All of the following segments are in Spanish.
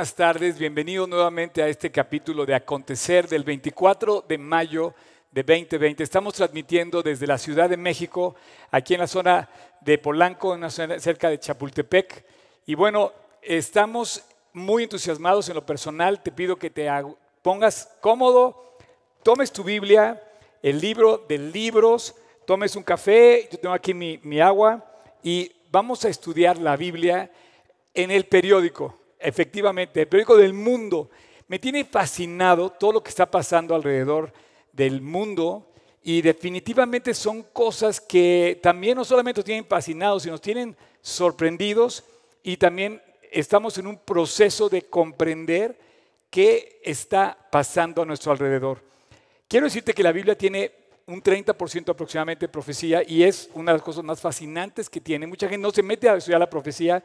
buenas tardes. Bienvenidos nuevamente a este capítulo de Acontecer del 24 de mayo de 2020. Estamos transmitiendo desde la Ciudad de México, aquí en la zona de Polanco, cerca de Chapultepec. Y bueno, estamos muy entusiasmados en lo personal. Te pido que te pongas cómodo, tomes tu Biblia, el libro de libros, tomes un café, yo tengo aquí mi, mi agua, y vamos a estudiar la Biblia en el periódico. Efectivamente, el periódico del mundo. Me tiene fascinado todo lo que está pasando alrededor del mundo y definitivamente son cosas que también no solamente nos tienen fascinados, sino nos tienen sorprendidos y también estamos en un proceso de comprender qué está pasando a nuestro alrededor. Quiero decirte que la Biblia tiene un 30% aproximadamente de profecía y es una de las cosas más fascinantes que tiene. Mucha gente no se mete a estudiar la profecía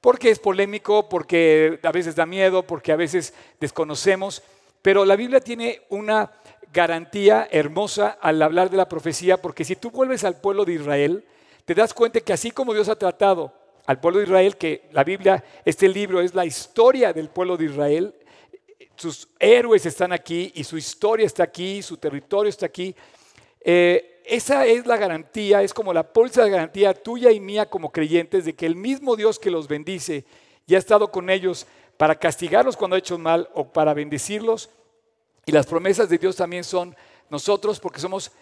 porque es polémico, porque a veces da miedo, porque a veces desconocemos, pero la Biblia tiene una garantía hermosa al hablar de la profecía, porque si tú vuelves al pueblo de Israel, te das cuenta que así como Dios ha tratado al pueblo de Israel, que la Biblia, este libro es la historia del pueblo de Israel, sus héroes están aquí y su historia está aquí, su territorio está aquí. Eh, esa es la garantía, es como la póliza de garantía tuya y mía como creyentes de que el mismo Dios que los bendice y ha estado con ellos para castigarlos cuando ha hecho mal o para bendecirlos. Y las promesas de Dios también son nosotros porque somos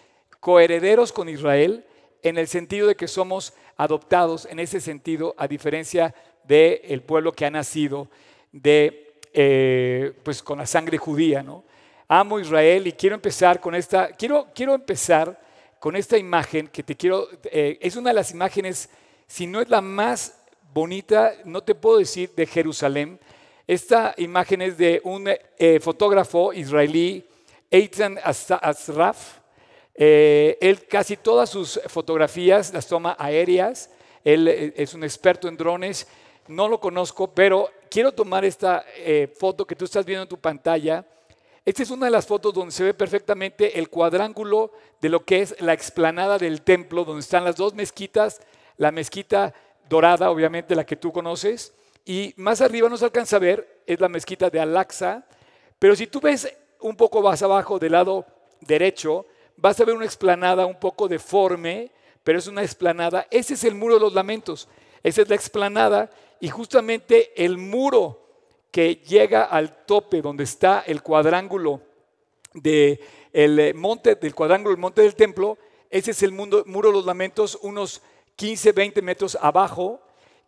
coherederos con Israel en el sentido de que somos adoptados en ese sentido a diferencia del pueblo que ha nacido de, eh, pues con la sangre judía. ¿no? Amo Israel y quiero empezar con esta, quiero, quiero empezar con esta imagen que te quiero, eh, es una de las imágenes, si no es la más bonita, no te puedo decir, de Jerusalén. Esta imagen es de un eh, fotógrafo israelí, Eitan Asraf. Eh, él casi todas sus fotografías las toma aéreas. Él es un experto en drones. No lo conozco, pero quiero tomar esta foto que tú estás viendo en tu pantalla esta es una de las fotos donde se ve perfectamente el cuadrángulo de lo que es la explanada del templo, donde están las dos mezquitas, la mezquita dorada, obviamente la que tú conoces, y más arriba no se alcanza a ver, es la mezquita de al pero si tú ves un poco más abajo del lado derecho, vas a ver una explanada un poco deforme, pero es una explanada. Ese es el muro de los lamentos, esa es la explanada y justamente el muro que llega al tope donde está el cuadrángulo de eh, monte, del cuadrángulo del monte del templo, ese es el muro de los lamentos, unos 15, 20 metros abajo,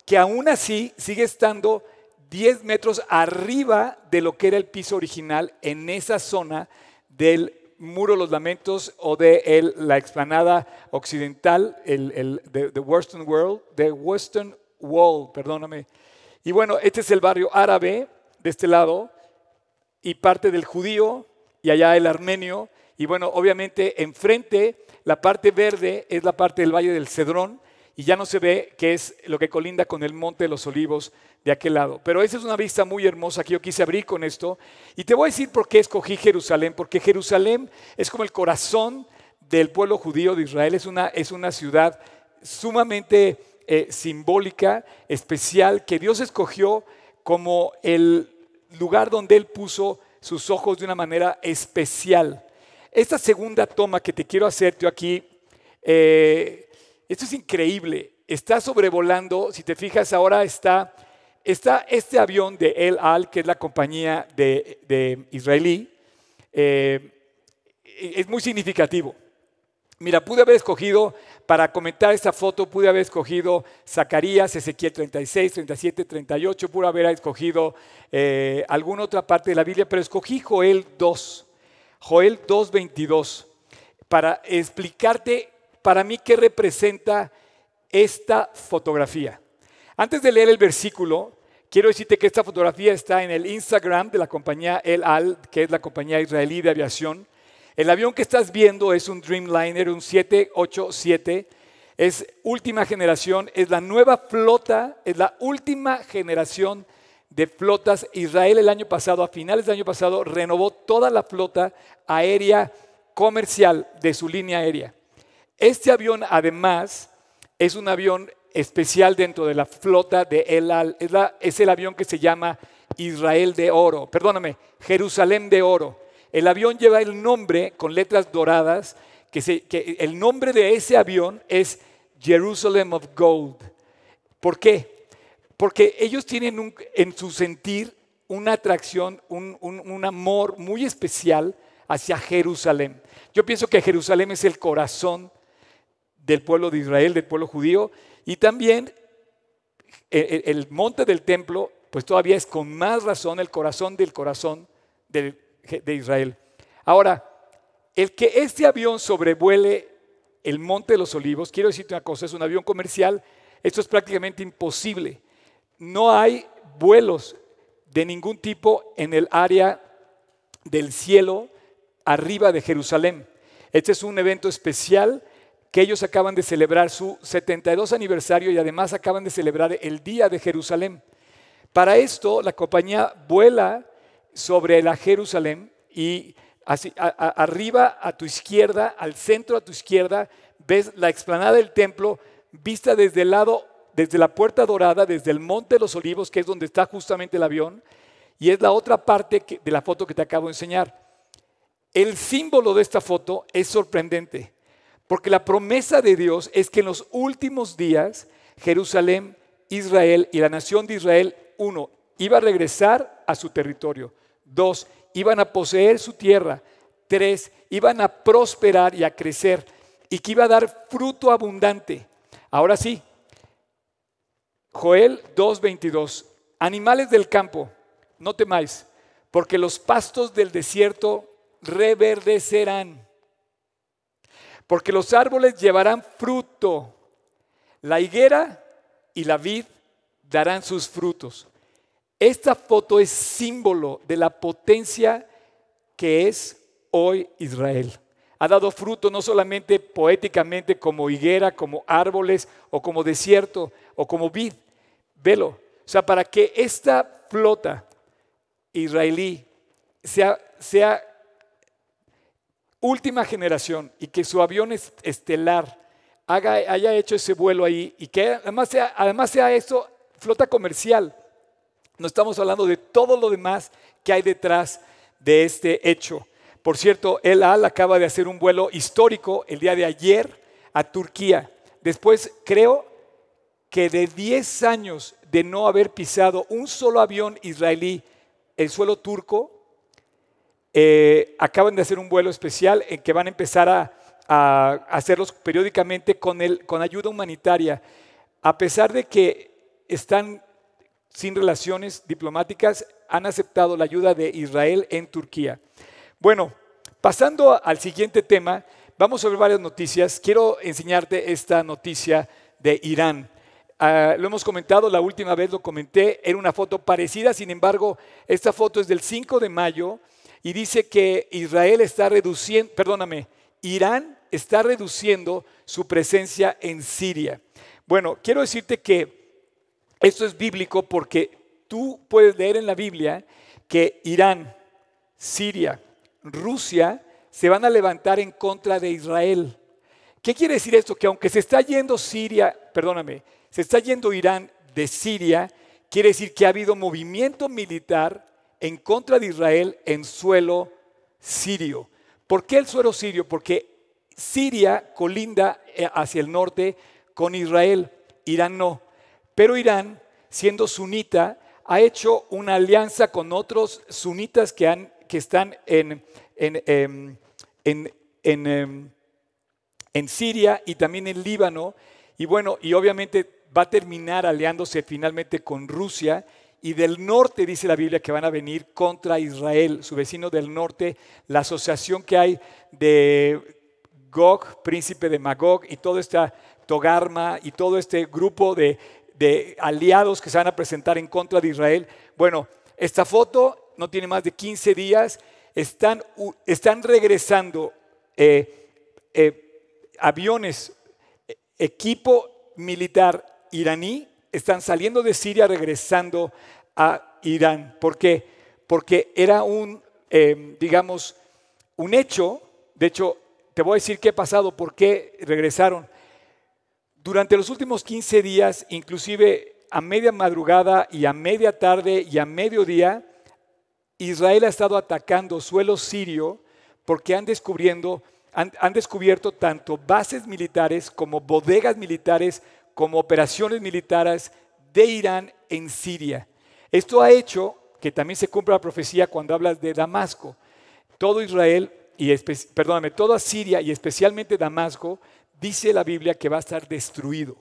que aún así sigue estando 10 metros arriba de lo que era el piso original en esa zona del muro de los lamentos o de la explanada occidental, el, the, Western World, the Western Wall, perdóname. Y bueno, este es el barrio árabe, de este lado, y parte del judío, y allá el armenio. Y bueno, obviamente enfrente, la parte verde es la parte del Valle del Cedrón, y ya no se ve que es lo que colinda con el Monte de los Olivos de aquel lado. Pero esa es una vista muy hermosa que yo quise abrir con esto. Y te voy a decir por qué escogí Jerusalén, porque Jerusalén es como el corazón del pueblo judío de Israel, es una, es una ciudad sumamente eh, simbólica, especial, que Dios escogió como el lugar donde él puso sus ojos de una manera especial. Esta segunda toma que te quiero hacer aquí, eh, esto es increíble. Está sobrevolando, si te fijas ahora está, está este avión de El Al, que es la compañía de, de israelí, eh, es muy significativo. Mira, pude haber escogido, para comentar esta foto, pude haber escogido Zacarías, Ezequiel 36, 37, 38, pude haber escogido eh, alguna otra parte de la Biblia, pero escogí Joel 2, Joel 2, 22, para explicarte para mí qué representa esta fotografía. Antes de leer el versículo, quiero decirte que esta fotografía está en el Instagram de la compañía El Al, que es la compañía israelí de aviación. El avión que estás viendo es un Dreamliner, un 787. Es última generación, es la nueva flota, es la última generación de flotas. Israel el año pasado, a finales del año pasado, renovó toda la flota aérea comercial de su línea aérea. Este avión, además, es un avión especial dentro de la flota de El Al. Es, el avión que se llama Israel de Oro, perdóname, Jerusalén de Oro. El avión lleva el nombre con letras doradas, que, el nombre de ese avión es Jerusalem of Gold. ¿Por qué? Porque ellos tienen en su sentir una atracción, un, un amor muy especial hacia Jerusalén. Yo pienso que Jerusalén es el corazón del pueblo de Israel, del pueblo judío, y también eh, eh, el, monte del templo, pues todavía es con más razón el corazón del corazón del, de Israel. Ahora, el que este avión sobrevuele el Monte de los Olivos, quiero decirte una cosa, es un avión comercial, esto es prácticamente imposible. No hay vuelos de ningún tipo en el área del cielo arriba de Jerusalén. Este es un evento especial que ellos acaban de celebrar su 72 aniversario y además acaban de celebrar el Día de Jerusalén. Para esto, la compañía vuela sobre la Jerusalén y arriba a tu izquierda, al centro a tu izquierda, ves la explanada del templo vista desde el lado, desde la puerta dorada, desde el Monte de los Olivos, que es donde está justamente el avión, y es la otra parte de la foto que te acabo de enseñar. El símbolo de esta foto es sorprendente, porque la promesa de Dios es que en los últimos días Jerusalén, Israel y la nación de Israel, uno, iba a regresar a su territorio. Dos, iban a poseer su tierra. Tres, iban a prosperar y a crecer y que iba a dar fruto abundante. Ahora sí, Joel 2.22, animales del campo, no temáis, porque los pastos del desierto reverdecerán, porque los árboles llevarán fruto, la higuera y la vid darán sus frutos. Esta foto es símbolo de la potencia que es hoy Israel. Ha dado fruto no solamente poéticamente como higuera, como árboles o como desierto o como vid. Velo. O sea, para que esta flota israelí sea, última generación y que su avión estelar haya hecho ese vuelo ahí y que además además sea esto flota comercial no estamos hablando de todo lo demás que hay detrás de este hecho. Por cierto, El Al acaba de hacer un vuelo histórico el día de ayer a Turquía. Después creo que de 10 años de no haber pisado un solo avión israelí el suelo turco, eh, acaban de hacer un vuelo especial en que van a empezar a, hacerlos periódicamente con, con ayuda humanitaria. A pesar de que están sin relaciones diplomáticas han aceptado la ayuda de Israel en Turquía. Bueno, pasando al siguiente tema, vamos a ver varias noticias. Quiero enseñarte esta noticia de Irán. Ah, lo hemos comentado, la última vez lo comenté, era una foto parecida, sin embargo, esta foto es del 5 de mayo y dice que Israel está reduciendo, perdóname, Irán está reduciendo su presencia en Siria. Bueno, quiero decirte que esto es bíblico porque tú puedes leer en la Biblia que Irán, Siria, Rusia se van a levantar en contra de Israel. ¿Qué quiere decir esto? Que aunque se está yendo Siria, perdóname, se está yendo Irán de Siria, quiere decir que ha habido movimiento militar en contra de Israel en suelo sirio. ¿Por qué el suelo sirio? Porque Siria colinda eh, hacia el norte con Israel, Irán no. Pero Irán, siendo sunita, ha hecho una alianza con otros sunitas que, están em, em, en, Siria y también en Líbano. Y bueno, y obviamente va a terminar aliándose finalmente con Rusia. Y del norte dice la Biblia que van a venir contra Israel, su vecino del norte, la asociación que hay de Gog, príncipe de Magog, y todo esta Togarma y todo este grupo de de aliados que se van a presentar en contra de Israel. Bueno, esta foto no tiene más de 15 días. Están, están regresando eh, eh, aviones, e, equipo militar iraní, están saliendo de Siria regresando a Irán. ¿Por qué? Porque era un, eh, digamos, un hecho. De hecho, te voy a decir qué ha pasado, por qué regresaron. Durante los últimos 15 días, inclusive a media madrugada y a media tarde y a mediodía, Israel ha estado atacando suelo sirio porque han, descubierto tanto bases militares como bodegas militares, como operaciones militares de Irán en Siria. Esto ha hecho que también se cumpla la profecía cuando hablas de Damasco. Todo Israel, y perdóname, toda Siria y especialmente Damasco, dice la Biblia que va a estar destruido.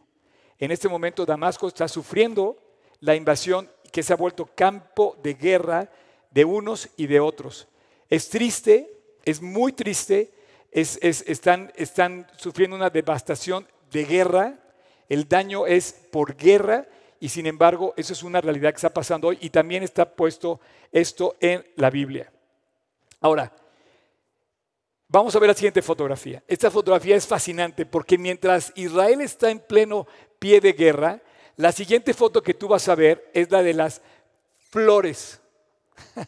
En este momento Damasco está sufriendo la invasión que se ha vuelto campo de guerra de unos y de otros. Es triste, es muy triste, están, están sufriendo una devastación de guerra, el daño es por guerra y sin embargo eso es una realidad que está pasando hoy y también está puesto esto en la Biblia. Ahora, Vamos a ver la siguiente fotografía. Esta fotografía es fascinante porque mientras Israel está en pleno pie de guerra, la siguiente foto que tú vas a ver es la de las flores.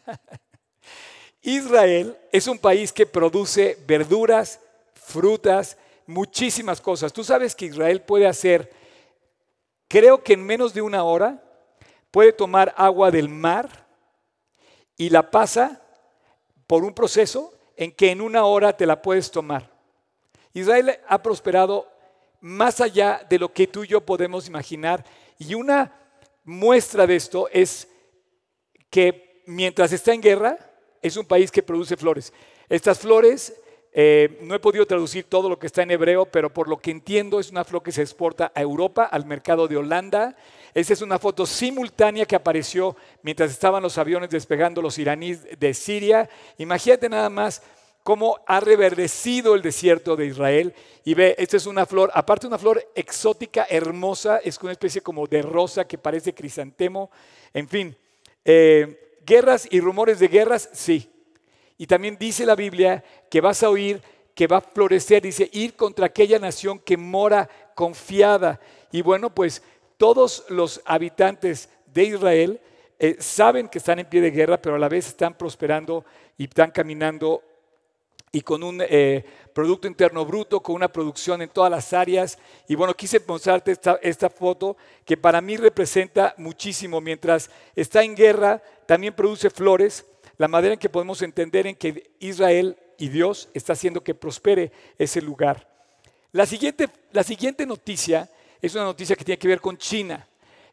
Israel es un país que produce verduras, frutas, muchísimas cosas. Tú sabes que Israel puede hacer, creo que en menos de una hora, puede tomar agua del mar y la pasa por un proceso en que en una hora te la puedes tomar. Israel ha prosperado más allá de lo que tú y yo podemos imaginar y una muestra de esto es que mientras está en guerra es un país que produce flores. Estas flores, eh, no he podido traducir todo lo que está en hebreo, pero por lo que entiendo es una flor que se exporta a Europa, al mercado de Holanda, esta es una foto simultánea que apareció mientras estaban los aviones despegando los iraníes de Siria. Imagínate nada más cómo ha reverdecido el desierto de Israel. Y ve, esta es una flor, aparte una flor exótica, hermosa, es una especie como de rosa que parece crisantemo. En fin, eh, guerras y rumores de guerras, sí. Y también dice la Biblia que vas a oír que va a florecer, dice, ir contra aquella nación que mora confiada. Y bueno, pues todos los habitantes de Israel eh, saben que están en pie de guerra, pero a la vez están prosperando y están caminando y con un eh, Producto Interno Bruto, con una producción en todas las áreas. Y bueno, quise mostrarte esta, foto que para mí representa muchísimo. Mientras está en guerra, también produce flores, la manera en que podemos entender en que Israel y Dios está haciendo que prospere ese lugar. La siguiente, la siguiente noticia es una noticia que tiene que ver con China.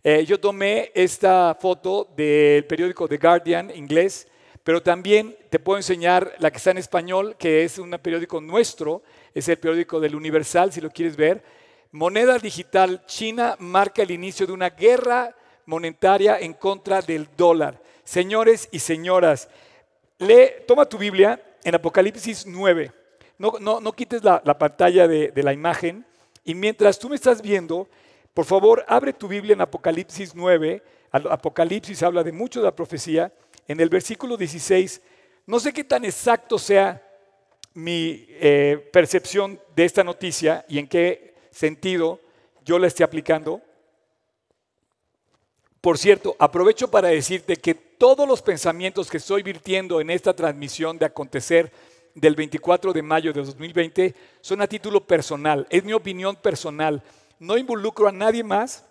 Eh, yo tomé esta foto del periódico The Guardian inglés, pero también te puedo enseñar la que está en español, que es un periódico nuestro, es el periódico del Universal, si lo quieres ver. Moneda digital, China marca el inicio de una guerra monetaria en contra del dólar. Señores y señoras, lee, toma tu Biblia en Apocalipsis 9. No, no, no quites la, pantalla de la imagen. Y mientras tú me estás viendo, por favor, abre tu Biblia en Apocalipsis 9. Apocalipsis habla de mucho de la profecía. En el versículo 16, no sé qué tan exacto sea mi eh, percepción de esta noticia y en qué sentido yo la estoy aplicando. Por cierto, aprovecho para decirte que todos los pensamientos que estoy virtiendo en esta transmisión de acontecer del 24 de mayo de 2020 son a título personal, es mi opinión personal. No involucro a nadie más,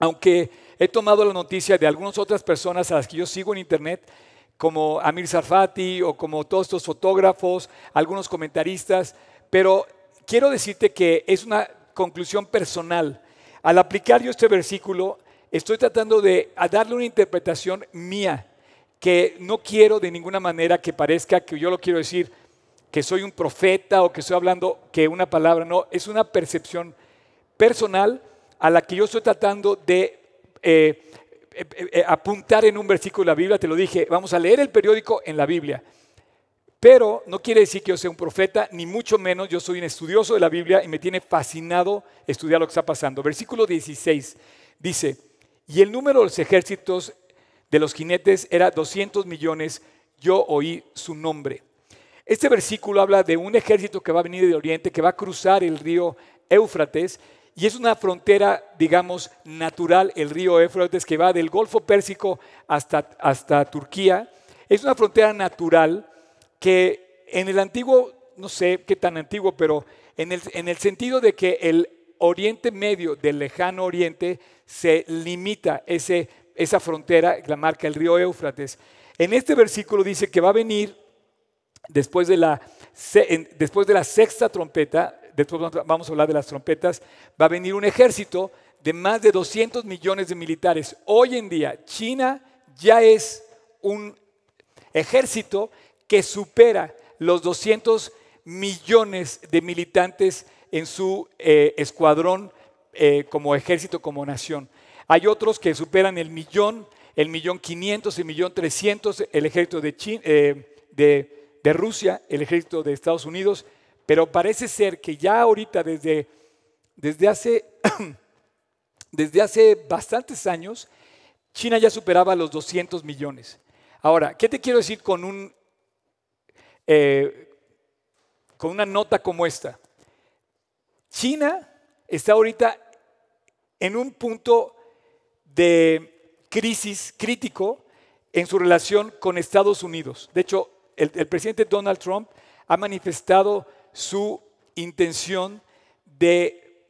aunque he tomado la noticia de algunas otras personas a las que yo sigo en internet, como Amir Sarfati o como todos estos fotógrafos, algunos comentaristas, pero quiero decirte que es una conclusión personal. Al aplicar yo este versículo, estoy tratando de darle una interpretación mía, que no quiero de ninguna manera que parezca que yo lo quiero decir, que soy un profeta o que estoy hablando que una palabra, no, es una percepción personal a la que yo estoy tratando de eh, eh, eh, apuntar en un versículo de la Biblia, te lo dije, vamos a leer el periódico en la Biblia. Pero no quiere decir que yo sea un profeta, ni mucho menos yo soy un estudioso de la Biblia y me tiene fascinado estudiar lo que está pasando. Versículo 16 dice, y el número de los ejércitos de los jinetes era 200 millones, yo oí su nombre. Este versículo habla de un ejército que va a venir de Oriente, que va a cruzar el río Éufrates, y es una frontera, digamos, natural, el río Éufrates, que va del Golfo Pérsico hasta, hasta Turquía. Es una frontera natural que en el antiguo, no sé qué tan antiguo, pero en el, en el sentido de que el Oriente Medio del lejano Oriente se limita ese, esa frontera, la marca el río Éufrates. En este versículo dice que va a venir después de la, después de la sexta trompeta, después vamos a hablar de las trompetas, va a venir un ejército de más de 200 millones de militares. Hoy en día, China ya es un ejército que supera los 200 millones de militantes en su eh, escuadrón eh, como ejército, como nación. Hay otros que superan el millón, el millón 500, el millón 300, el ejército de, China, eh, de de Rusia, el ejército de Estados Unidos, pero parece ser que ya ahorita desde, desde, hace, desde hace bastantes años, China ya superaba los 200 millones. Ahora, ¿qué te quiero decir con, un, eh, con una nota como esta? China está ahorita en un punto de crisis crítico en su relación con Estados Unidos. De hecho, el, presidente Donald Trump ha manifestado su intención de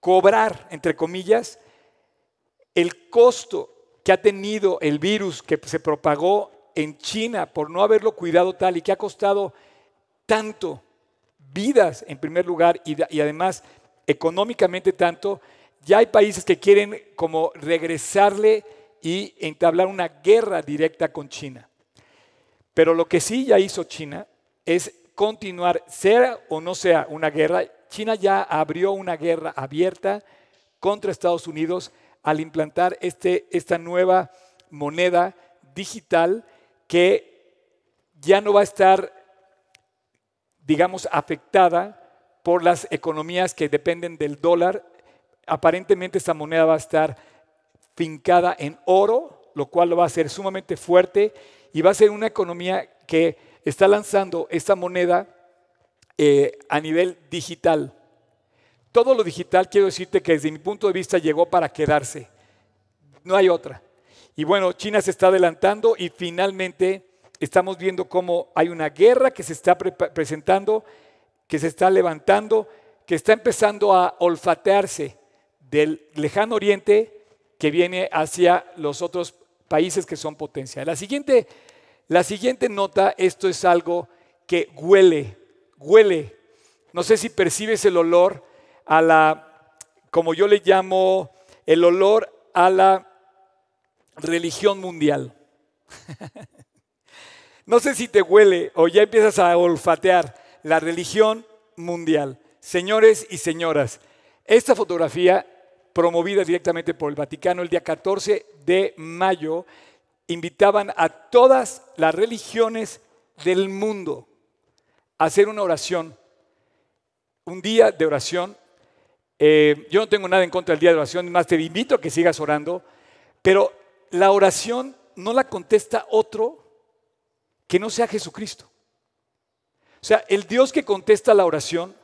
cobrar, entre comillas, el costo que ha tenido el virus que se propagó en China por no haberlo cuidado tal y que ha costado tanto vidas en primer lugar y, y además económicamente tanto, ya hay países que quieren como regresarle y entablar una guerra directa con China. Pero lo que sí ya hizo China es continuar, sea o no sea una guerra, China ya abrió una guerra abierta contra Estados Unidos al implantar este, esta nueva moneda digital que ya no va a estar, digamos, afectada por las economías que dependen del dólar. Aparentemente esta moneda va a estar fincada en oro, lo cual lo va a hacer sumamente fuerte y va a ser una economía que está lanzando esta moneda eh, a nivel digital. Todo lo digital, quiero decirte que desde mi punto de vista llegó para quedarse. No hay otra. Y bueno, China se está adelantando y finalmente estamos viendo cómo hay una guerra que se está presentando, que se está levantando, que está empezando a olfatearse del lejano oriente que viene hacia los otros países países que son potencia. La siguiente, la siguiente nota, esto es algo que huele, huele. No sé si percibes el olor a la, como yo le llamo, el olor a la religión mundial. no sé si te huele o ya empiezas a olfatear la religión mundial. Señores y señoras, esta fotografía promovida directamente por el Vaticano el día 14 de mayo, invitaban a todas las religiones del mundo a hacer una oración, un día de oración. Eh, yo no tengo nada en contra del día de oración, más te invito a que sigas orando, pero la oración no la contesta otro que no sea Jesucristo. O sea, el Dios que contesta la oración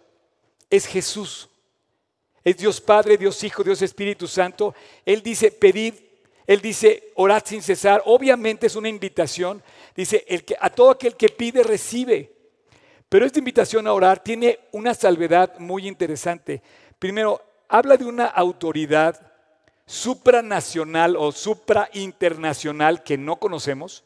es Jesús es Dios Padre, Dios Hijo, Dios Espíritu Santo. Él dice pedid, Él dice orad sin cesar. Obviamente es una invitación. Dice, el que, a todo aquel que pide, recibe. Pero esta invitación a orar tiene una salvedad muy interesante. Primero, habla de una autoridad supranacional o suprainternacional que no conocemos,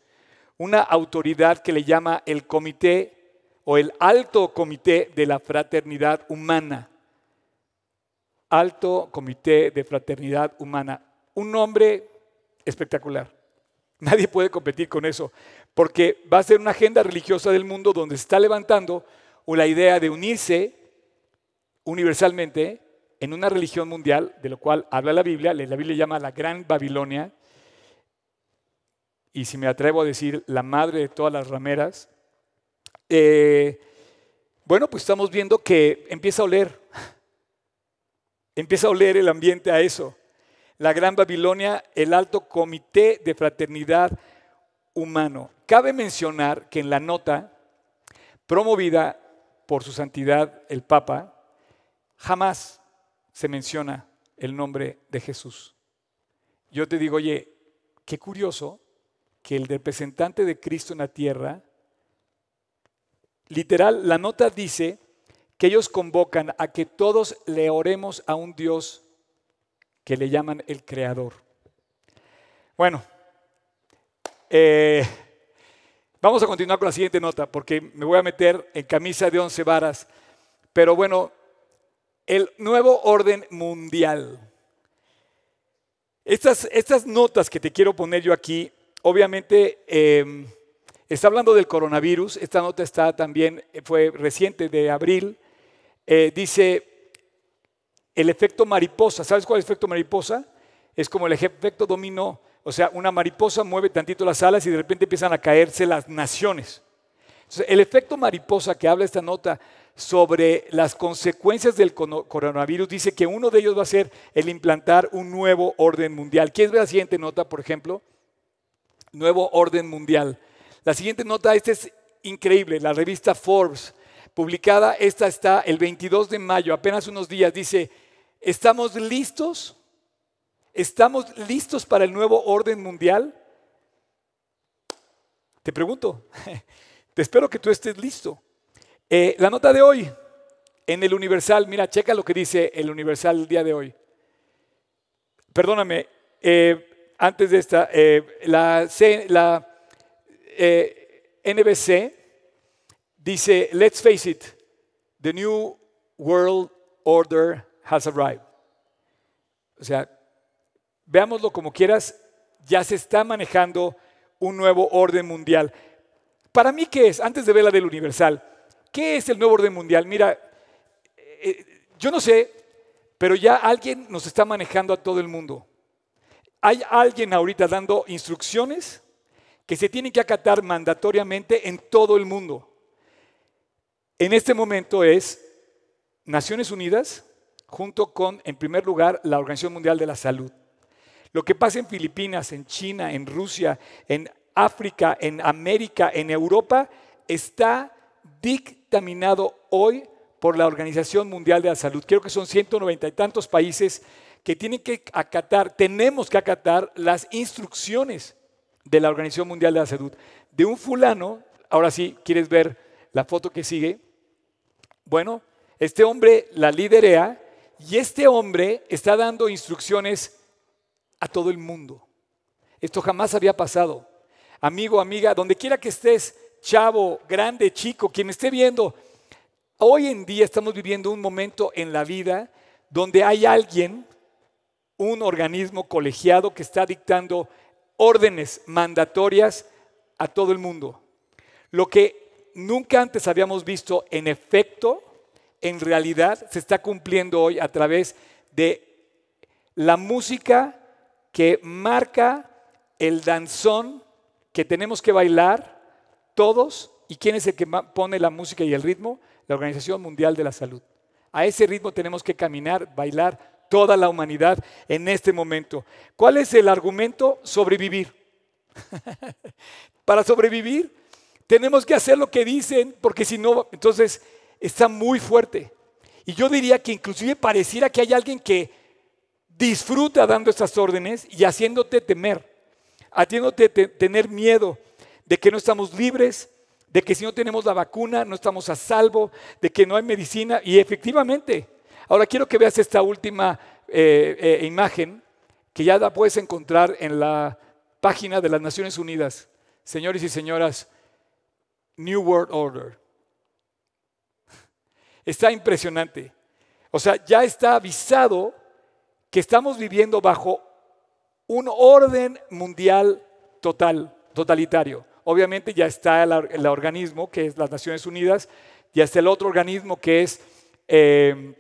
una autoridad que le llama el comité o el alto comité de la fraternidad humana. Alto Comité de Fraternidad Humana. Un nombre espectacular. Nadie puede competir con eso, porque va a ser una agenda religiosa del mundo donde se está levantando la idea de unirse universalmente en una religión mundial, de lo cual habla la Biblia, la Biblia llama la Gran Babilonia, y si me atrevo a decir, la madre de todas las rameras. Eh, bueno, pues estamos viendo que empieza a oler Empieza a oler el ambiente a eso. La Gran Babilonia, el alto comité de fraternidad humano. Cabe mencionar que en la nota promovida por su santidad el Papa, jamás se menciona el nombre de Jesús. Yo te digo, oye, qué curioso que el representante de Cristo en la tierra, literal, la nota dice que ellos convocan a que todos le oremos a un Dios que le llaman el Creador. Bueno, eh, vamos a continuar con la siguiente nota, porque me voy a meter en camisa de once varas. Pero bueno, el nuevo orden mundial. Estas, estas notas que te quiero poner yo aquí, obviamente em, está hablando del coronavirus. Esta nota está también, eh, fue reciente de abril. Eh, dice el efecto mariposa. ¿Sabes cuál es el efecto mariposa? Es como el efecto dominó. O sea, una mariposa mueve tantito las alas y de repente empiezan a caerse las naciones. el efecto mariposa que habla esta nota sobre las consecuencias del coronavirus dice que uno de ellos va a ser el implantar un nuevo orden mundial. ¿Quieres ver la siguiente nota, por ejemplo? Nuevo orden mundial. La siguiente nota, esta es increíble, la revista Forbes publicada, esta está el 22 de mayo, apenas unos días, dice, ¿estamos listos? ¿Estamos listos para el nuevo orden mundial? Te pregunto, te espero que tú estés listo. Eh, la nota de hoy en el Universal, mira, checa lo que dice el Universal el día de hoy. Perdóname, eh, antes de esta, eh, la, la NBC Dice, let's face it, the new world order has arrived. O sea, veámoslo como quieras, ya se está manejando un nuevo orden mundial. Para mí, ¿qué es? Antes de ver la del Universal, ¿qué es el nuevo orden mundial? Mira, eh, eh, yo no sé, pero ya alguien nos está manejando a todo el mundo. Hay alguien ahorita dando instrucciones que se tienen que acatar mandatoriamente en todo el mundo. En este momento es Naciones Unidas junto con, en primer lugar, la Organización Mundial de la Salud. Lo que pasa en Filipinas, en China, en Rusia, en África, en América, en Europa, está dictaminado hoy por la Organización Mundial de la Salud. Creo que son noventa y tantos países que tienen que acatar, tenemos que acatar las instrucciones de la Organización Mundial de la Salud. De un fulano, ahora sí, ¿quieres ver la foto que sigue? Bueno, este hombre la liderea y este hombre está dando instrucciones a todo el mundo. Esto jamás había pasado. Amigo, amiga, donde quiera que estés, chavo, grande, chico, quien esté viendo, hoy en día estamos viviendo un momento en la vida donde hay alguien, un organismo colegiado que está dictando órdenes mandatorias a todo el mundo. Lo que nunca antes habíamos visto en efecto, en realidad, se está cumpliendo hoy a través de la música que marca el danzón que tenemos que bailar todos. ¿Y quién es el que pone la música y el ritmo? La Organización Mundial de la Salud. A ese ritmo tenemos que caminar, bailar toda la humanidad en este momento. ¿Cuál es el argumento? Sobrevivir. Para sobrevivir tenemos que hacer lo que dicen, porque si no, entonces está muy fuerte. Y yo diría que inclusive pareciera que hay alguien que disfruta dando estas órdenes y haciéndote temer, haciéndote tener miedo de que no estamos libres, de que si no tenemos la vacuna no estamos a salvo, de que no hay medicina. Y efectivamente, ahora quiero que veas esta última eh, eh, imagen que ya la puedes encontrar en la página de las Naciones Unidas. Señores y señoras, New World Order. Está impresionante. O sea, ya está avisado que estamos viviendo bajo un orden mundial total, totalitario. Obviamente ya está el, organismo que es las Naciones Unidas, ya está el otro organismo que es em,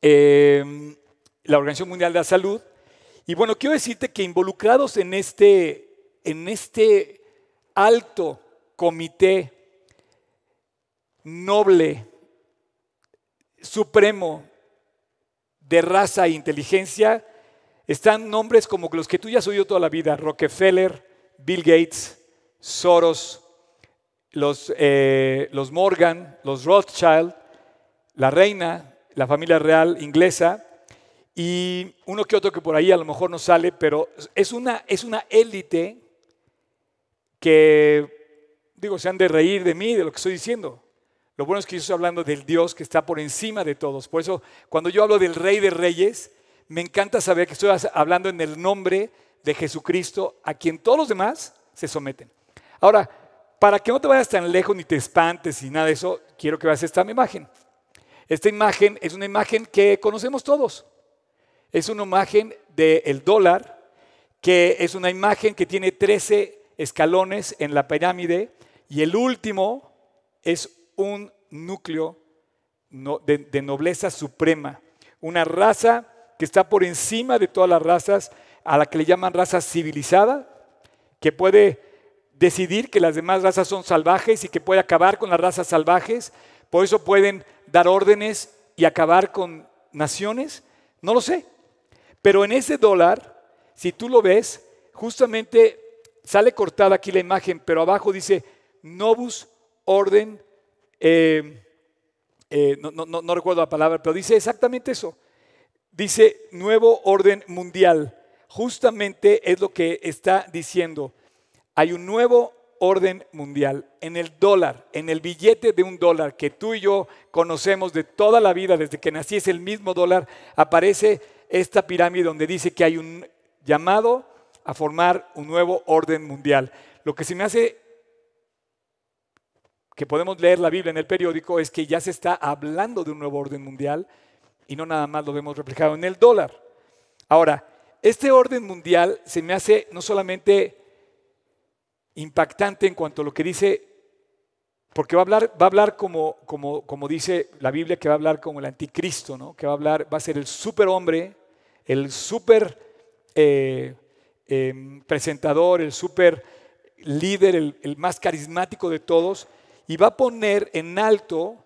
em, la Organización Mundial de la Salud. Y bueno, quiero decirte que involucrados en este, en este alto comité noble, supremo, de raza e inteligencia, están nombres como los que tú ya has oído toda la vida, Rockefeller, Bill Gates, Soros, eh, los, Morgan, los Rothschild, la reina, la familia real inglesa, y uno que otro que por ahí a lo mejor no sale, pero es una, es una élite que, digo, se han de reír de mí, de lo que estoy diciendo, lo bueno es que yo estoy hablando del Dios que está por encima de todos. Por eso, cuando yo hablo del Rey de Reyes, me encanta saber que estoy hablando en el nombre de Jesucristo, a quien todos los demás se someten. Ahora, para que no te vayas tan lejos ni te espantes ni nada de eso, quiero que veas esta imagen. Esta imagen es una imagen que conocemos todos. Es una imagen del dólar, que es una imagen que tiene 13 escalones en la pirámide y el último es un núcleo de, nobleza suprema, una raza que está por encima de todas las razas, a la que le llaman raza civilizada, que puede decidir que las demás razas son salvajes y que puede acabar con las razas salvajes, por eso pueden dar órdenes y acabar con naciones, no lo sé. Pero en ese dólar, si tú lo ves, justamente sale cortada aquí la imagen, pero abajo dice novus orden eh, eh, no, no recuerdo la palabra, pero dice exactamente eso. Dice nuevo orden mundial. Justamente es lo que está diciendo. Hay un nuevo orden mundial en el dólar, en el billete de un dólar que tú y yo conocemos de toda la vida, desde que nací es el mismo dólar, aparece esta pirámide donde dice que hay un llamado a formar un nuevo orden mundial. Lo que se me hace que podemos leer la Biblia en el periódico es que ya se está hablando de un nuevo orden mundial y no nada más lo vemos reflejado en el dólar. Ahora, este orden mundial se me hace no solamente impactante en cuanto a lo que dice, porque va a hablar, va a hablar como, como, dice la Biblia, que va a hablar como el anticristo, que va a hablar, va a ser el superhombre, el super eh, em, presentador, el super líder, el más carismático de todos, y va a poner en alto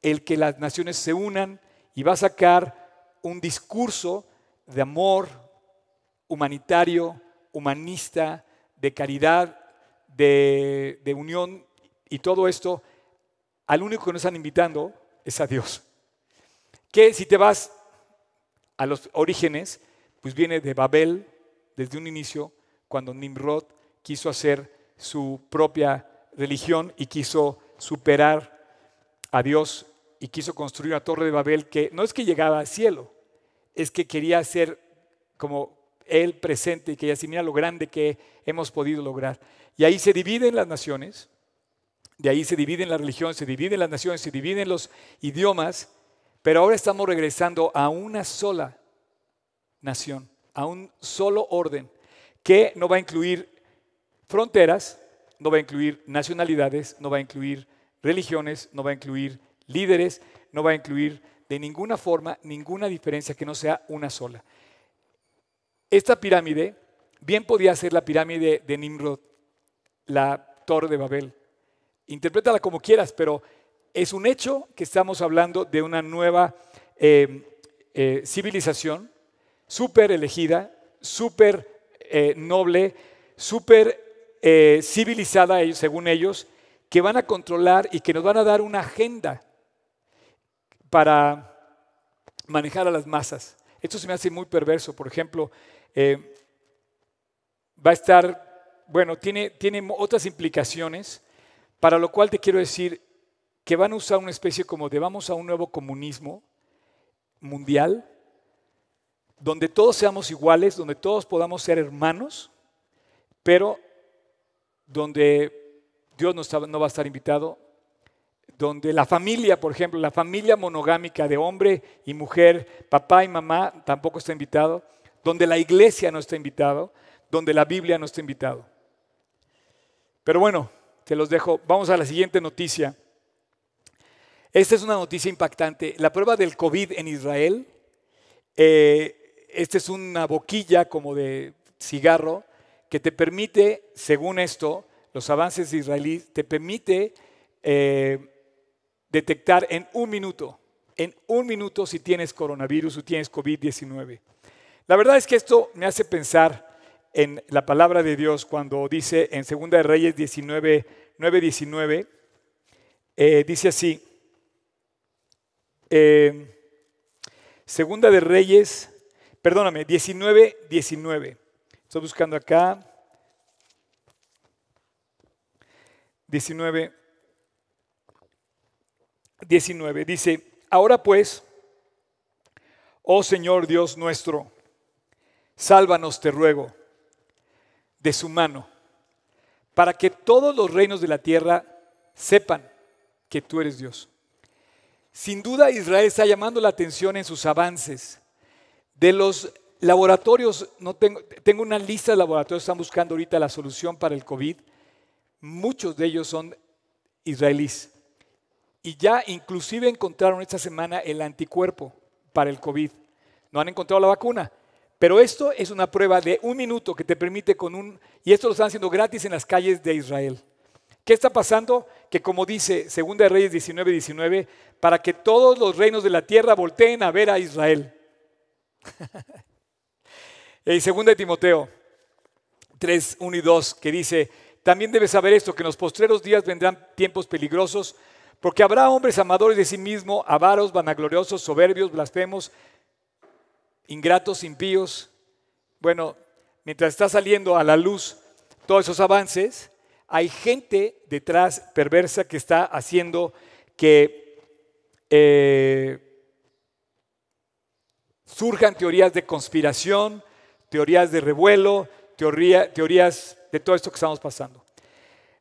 el que las naciones se unan y va a sacar un discurso de amor humanitario, humanista, de caridad, de, unión y todo esto, al único que nos están invitando es a Dios. Que si te vas a los orígenes, pues viene de Babel desde un inicio, cuando Nimrod quiso hacer su propia religión y quiso superar a Dios y quiso construir una torre de Babel que no es que llegaba al cielo, es que quería ser como Él presente y que así mira lo grande que hemos podido lograr. Y ahí se dividen las naciones, de ahí se dividen la religión, se dividen las naciones, se dividen los idiomas, pero ahora estamos regresando a una sola nación, a un solo orden, que no va a incluir fronteras, no va a incluir nacionalidades, no va a incluir religiones, no va a incluir líderes, no va a incluir de ninguna forma ninguna diferencia que no sea una sola. Esta pirámide bien podía ser la pirámide de Nimrod, la torre de Babel. Interprétala como quieras, pero es un hecho que estamos hablando de una nueva eh, eh, civilización, súper elegida, súper noble, súper eh, civilizada, según ellos, que van a controlar y que nos van a dar una agenda para manejar a las masas. Esto se me hace muy perverso. Por ejemplo, eh, va a estar, bueno, tiene, tiene otras implicaciones, para lo cual te quiero decir que van a usar una especie como de vamos a un nuevo comunismo mundial, donde todos seamos iguales, donde todos podamos ser hermanos, pero donde Dios no va a estar invitado, donde la familia, por ejemplo, la familia monogámica de hombre y mujer, papá y mamá tampoco está invitado, donde la iglesia no está invitado, donde la Biblia no está invitado. Pero bueno, te los dejo. Vamos a la siguiente noticia. Esta es una noticia impactante. La prueba del COVID en Israel, eh, esta es una boquilla como de cigarro, que te permite, según esto, los avances israelíes, te permite eh, detectar en un minuto, en un minuto si tienes coronavirus o tienes COVID-19. La verdad es que esto me hace pensar en la palabra de Dios cuando dice en Segunda de Reyes 19, 9, 19, dice así, eh, Segunda de Reyes, perdóname, 19, 19. Estoy buscando acá. 19. 19. Dice, ahora pues, oh Señor Dios nuestro, sálvanos, te ruego, de su mano, para que todos los reinos de la tierra sepan que tú eres Dios. Sin duda Israel está llamando la atención en sus avances de los Laboratorios, no tengo, tengo una lista de laboratorios que están buscando ahorita la solución para el COVID. Muchos de ellos son israelíes. Y ya inclusive encontraron esta semana el anticuerpo para el COVID. No han encontrado la vacuna. Pero esto es una prueba de un minuto que te permite con un... Y esto lo están haciendo gratis en las calles de Israel. ¿Qué está pasando? Que como dice 2 de Reyes 19, 19, para que todos los reinos de la tierra volteen a ver a Israel. Y eh, segunda de Timoteo 3, 1 y 2, que dice, también debes saber esto, que en los postreros días vendrán tiempos peligrosos, porque habrá hombres amadores de sí mismos, avaros, vanagloriosos, soberbios, blasfemos, ingratos, impíos. Bueno, mientras está saliendo a la luz todos esos avances, hay gente detrás perversa que está haciendo que eh, surjan teorías de conspiración, teorías de revuelo, teorías de todo esto que estamos pasando.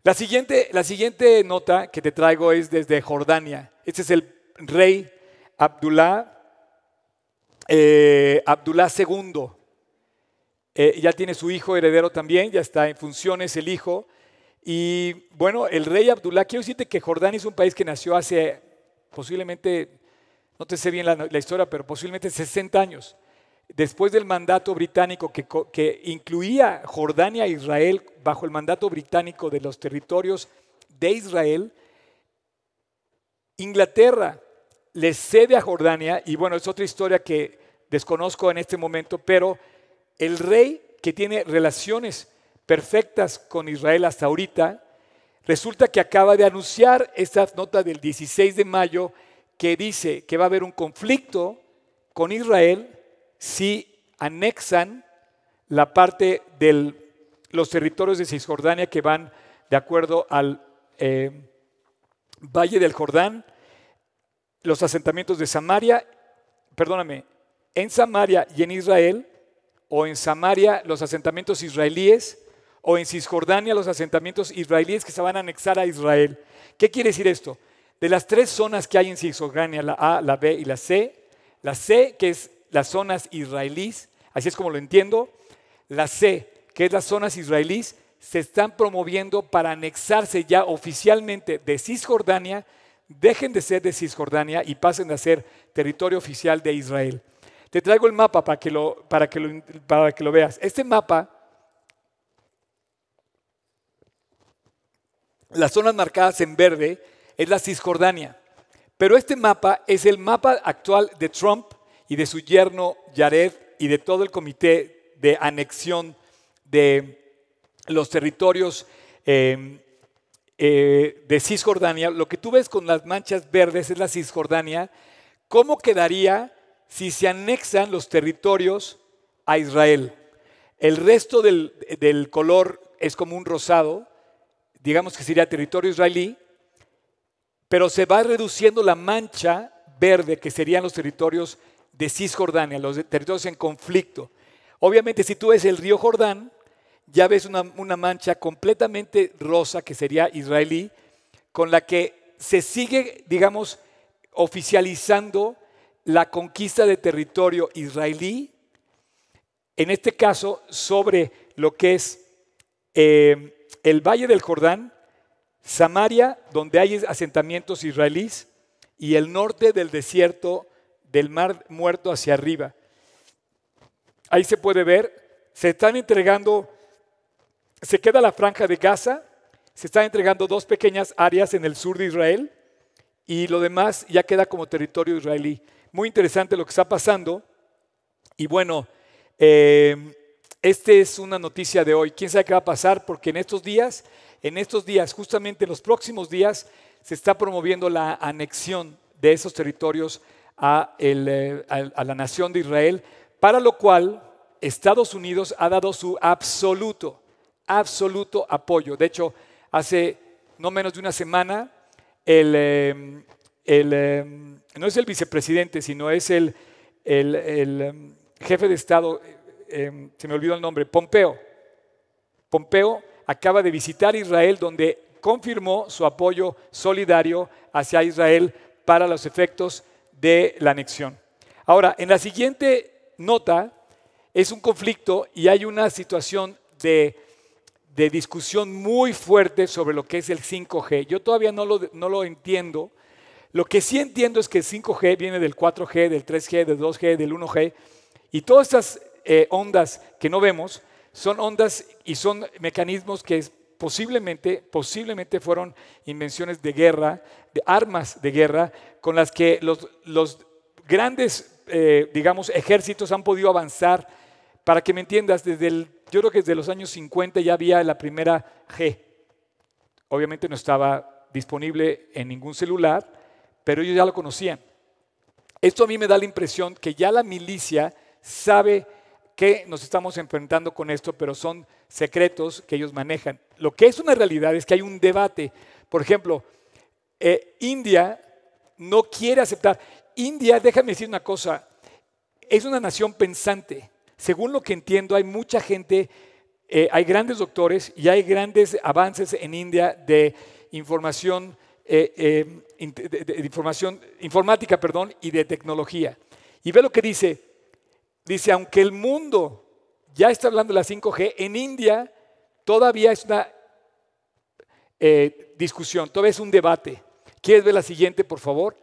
La siguiente, la siguiente nota que te traigo es desde Jordania. Este es el rey Abdullah, eh, Abdullah eh, II. ya tiene su hijo heredero también, ya está en funciones el hijo. Y bueno, el rey Abdullah, quiero decirte que Jordania es un país que nació hace posiblemente, no te sé bien la, la historia, pero posiblemente 60 años después del mandato británico que, incluía Jordania e Israel bajo el mandato británico de los territorios de Israel, Inglaterra le cede a Jordania, y bueno, es otra historia que desconozco en este momento, pero el rey que tiene relaciones perfectas con Israel hasta ahorita, resulta que acaba de anunciar esta nota del 16 de mayo que dice que va a haber un conflicto con Israel si anexan la parte de los territorios de Cisjordania que van de acuerdo al eh, Valle del Jordán, los asentamientos de Samaria, perdóname, en Samaria y en Israel, o en Samaria los asentamientos israelíes, o en Cisjordania los asentamientos israelíes que se van a anexar a Israel. ¿Qué quiere decir esto? De las tres zonas que hay en Cisjordania, la A, la B y la C, la C, que es las zonas israelíes, así es como lo entiendo, la C, que es las zonas israelíes, se están promoviendo para anexarse ya oficialmente de Cisjordania, dejen de ser de Cisjordania y pasen a ser territorio oficial de Israel. Te traigo el mapa para que lo, para para que lo veas. Este mapa, las zonas marcadas en verde, es la Cisjordania. Pero este mapa es el mapa actual de Trump y de su yerno Yared y de todo el comité de anexión de los territorios eh, eh, de Cisjordania, lo que tú ves con las manchas verdes es la Cisjordania, ¿cómo quedaría si se anexan los territorios a Israel? El resto del, del color es como un rosado, digamos que sería territorio israelí, pero se va reduciendo la mancha verde que serían los territorios de Cisjordania, los territorios en conflicto. Obviamente si tú ves el río Jordán, ya ves una, mancha completamente rosa que sería israelí, con la que se sigue, digamos, oficializando la conquista de territorio israelí, en este caso sobre lo que es eh, el Valle del Jordán, Samaria, donde hay asentamientos israelíes, y el norte del desierto del mar muerto hacia arriba. Ahí se puede ver, se están entregando, se queda la franja de Gaza, se están entregando dos pequeñas áreas en el sur de Israel y lo demás ya queda como territorio israelí. Muy interesante lo que está pasando y bueno, eh, esta es una noticia de hoy. ¿Quién sabe qué va a pasar? Porque en estos días, en estos días, justamente en los próximos días, se está promoviendo la anexión de esos territorios eh, a, la nación de Israel, para lo cual Estados Unidos ha dado su absoluto, absoluto apoyo. De hecho, hace no menos de una semana, el, eh, eh, no es el vicepresidente, sino es el, el jefe de Estado, se me olvidó el nombre, Pompeo. Pompeo acaba de visitar Israel donde confirmó su apoyo solidario hacia Israel para los efectos de la anexión. Ahora, en la siguiente nota es un conflicto y hay una situación de, discusión muy fuerte sobre lo que es el 5G. Yo todavía no lo, no lo entiendo. Lo que sí entiendo es que el 5G viene del 4G, del 3G, del 2G, del 1G. Y todas estas eh, ondas que no vemos son ondas y son mecanismos que posiblemente, posiblemente fueron invenciones de guerra, de armas de guerra, con las que los, grandes, eh, digamos, ejércitos han podido avanzar. Para que me entiendas, desde el, yo creo que desde los años 50 ya había la primera G. Obviamente no estaba disponible en ningún celular, pero ellos ya lo conocían. Esto a mí me da la impresión que ya la milicia sabe que nos estamos enfrentando con esto, pero son secretos que ellos manejan. Lo que es una realidad es que hay un debate. Por ejemplo, eh, India no quiere aceptar. India, déjame decir una cosa, es una nación pensante. Según lo que entiendo, hay mucha gente, eh, hay grandes doctores y hay grandes avances en India de información, eh, de información informática perdón, y de tecnología. Y ve lo que dice Dice, aunque el mundo ya está hablando de la 5G, en India todavía es una eh, discusión, todavía es un debate. ¿Quieres ver la siguiente, por favor?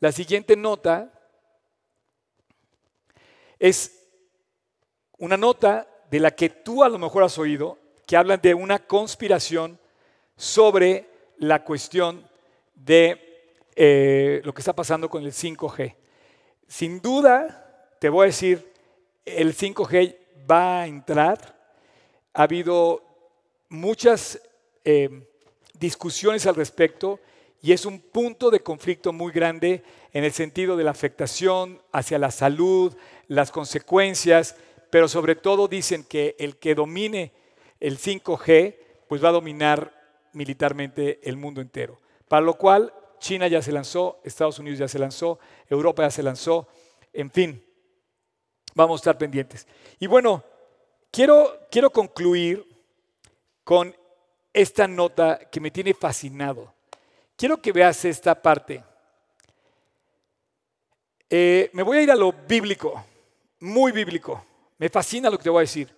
La siguiente nota es una nota de la que tú a lo mejor has oído, que hablan de una conspiración sobre la cuestión de eh, lo que está pasando con el 5G. Sin duda, te voy a decir, el 5G va a entrar. Ha habido muchas eh, discusiones al respecto y es un punto de conflicto muy grande en el sentido de la afectación hacia la salud, las consecuencias, pero sobre todo dicen que el que domine el 5G, pues va a dominar militarmente el mundo entero. Para lo cual China ya se lanzó, Estados Unidos ya se lanzó, Europa ya se lanzó, en fin, Vamos a estar pendientes. Y bueno, quiero, quiero concluir con esta nota que me tiene fascinado. Quiero que veas esta parte. Eh, me voy a ir a lo bíblico, muy bíblico. Me fascina lo que te voy a decir.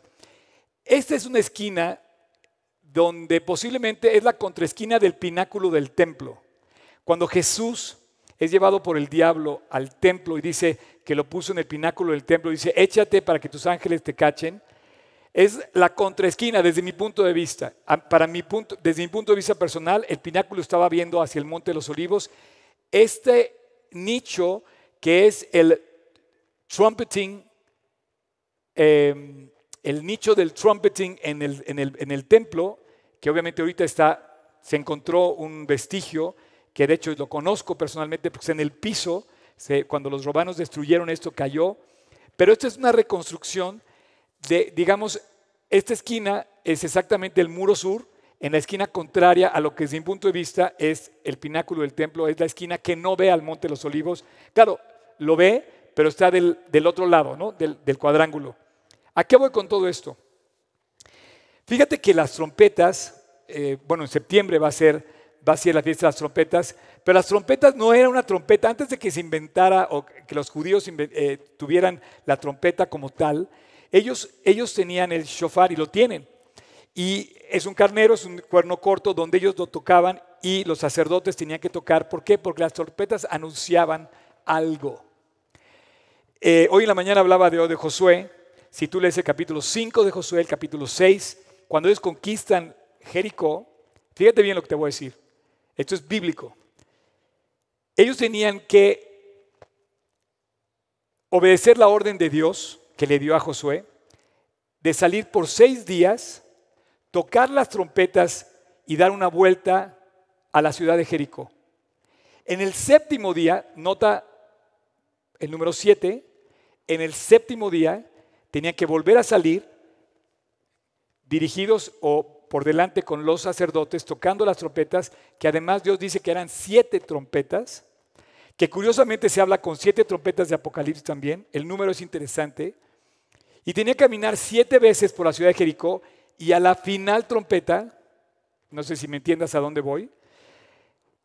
Esta es una esquina donde posiblemente es la contraesquina del pináculo del templo. Cuando Jesús es llevado por el diablo al templo y dice que lo puso en el pináculo del templo, dice, échate para que tus ángeles te cachen. Es la contraesquina desde mi punto de vista. Ah, para mi punto, desde mi punto de vista personal, el pináculo estaba viendo hacia el Monte de los Olivos. Este nicho que es el trumpeting, em, el nicho del trumpeting en el, en el templo, que obviamente ahorita está, se encontró un vestigio, que de hecho lo conozco personalmente, porque en el piso, cuando los romanos destruyeron esto, cayó. Pero esta es una reconstrucción de, digamos, esta esquina es exactamente el muro sur, en la esquina contraria a lo que desde mi punto de vista es el pináculo del templo, es la esquina que no ve al Monte de los Olivos. Claro, lo ve, pero está del, del otro lado, ¿no? Del, del, cuadrángulo. ¿A qué voy con todo esto? Fíjate que las trompetas, eh, bueno, en septiembre va a ser va a ser la fiesta de las trompetas, pero las trompetas no era una trompeta, antes de que se inventara o que los judíos eh, tuvieran la trompeta como tal, ellos, ellos tenían el shofar y lo tienen. Y es un carnero, es un cuerno corto donde ellos lo tocaban y los sacerdotes tenían que tocar. ¿Por qué? Porque las trompetas anunciaban algo. Eh, hoy en la mañana hablaba de, de Josué. Si tú lees el capítulo 5 de Josué, el capítulo 6, cuando ellos conquistan Jericó, fíjate bien lo que te voy a decir. Esto es bíblico. Ellos tenían que obedecer la orden de Dios que le dio a Josué de salir por seis días, tocar las trompetas y dar una vuelta a la ciudad de Jericó. En el séptimo día, nota el número siete, en el séptimo día tenían que volver a salir dirigidos o por delante con los sacerdotes tocando las trompetas, que además Dios dice que eran siete trompetas, que curiosamente se habla con siete trompetas de Apocalipsis también, el número es interesante, y tenía que caminar siete veces por la ciudad de Jericó y a la final trompeta, no sé si me entiendas a dónde voy,